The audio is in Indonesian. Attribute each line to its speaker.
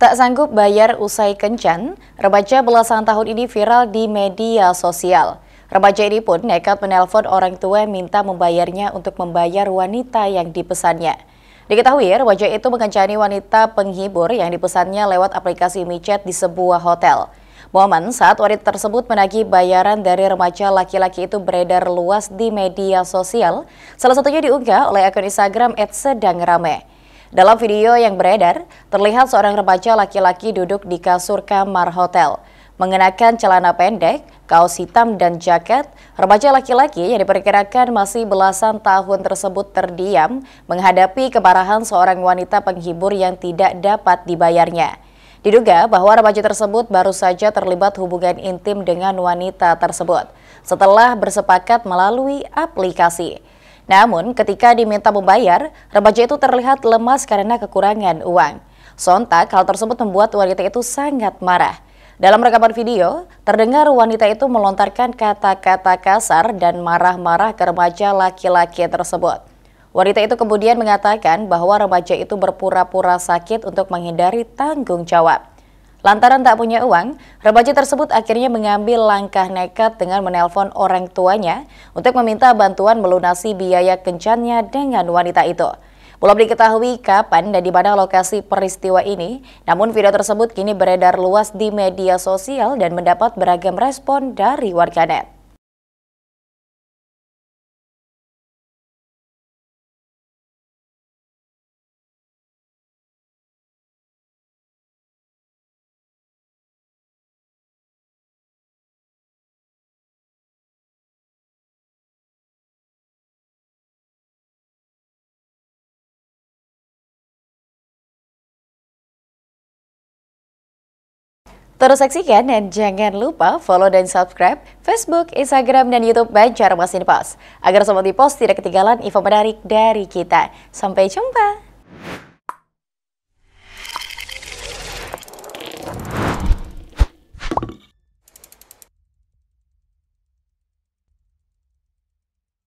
Speaker 1: Tak sanggup bayar usai kencan, remaja belasan tahun ini viral di media sosial. Remaja ini pun nekat menelpon orang tua minta membayarnya untuk membayar wanita yang dipesannya. Diketahui remaja itu mengencani wanita penghibur yang dipesannya lewat aplikasi micet di sebuah hotel. Momen saat wanita tersebut menagih bayaran dari remaja laki-laki itu beredar luas di media sosial, salah satunya diunggah oleh akun Instagram @sedangrame. Dalam video yang beredar, terlihat seorang remaja laki-laki duduk di kasur kamar hotel. Mengenakan celana pendek, kaos hitam dan jaket, remaja laki-laki yang diperkirakan masih belasan tahun tersebut terdiam menghadapi kemarahan seorang wanita penghibur yang tidak dapat dibayarnya. Diduga bahwa remaja tersebut baru saja terlibat hubungan intim dengan wanita tersebut setelah bersepakat melalui aplikasi. Namun, ketika diminta membayar, remaja itu terlihat lemas karena kekurangan uang. Sontak, hal tersebut membuat wanita itu sangat marah. Dalam rekaman video, terdengar wanita itu melontarkan kata-kata kasar dan marah-marah ke remaja laki-laki tersebut. Wanita itu kemudian mengatakan bahwa remaja itu berpura-pura sakit untuk menghindari tanggung jawab. Lantaran tak punya uang, remaja tersebut akhirnya mengambil langkah nekat dengan menelpon orang tuanya untuk meminta bantuan melunasi biaya kencannya dengan wanita itu. Belum diketahui kapan dan di mana lokasi peristiwa ini, namun video tersebut kini beredar luas di media sosial dan mendapat beragam respon dari warganet. Terus saksikan dan jangan lupa follow dan subscribe Facebook, Instagram, dan Youtube Banjarmasin Mas Pas agar Sobat post tidak ketinggalan info menarik dari kita. Sampai jumpa!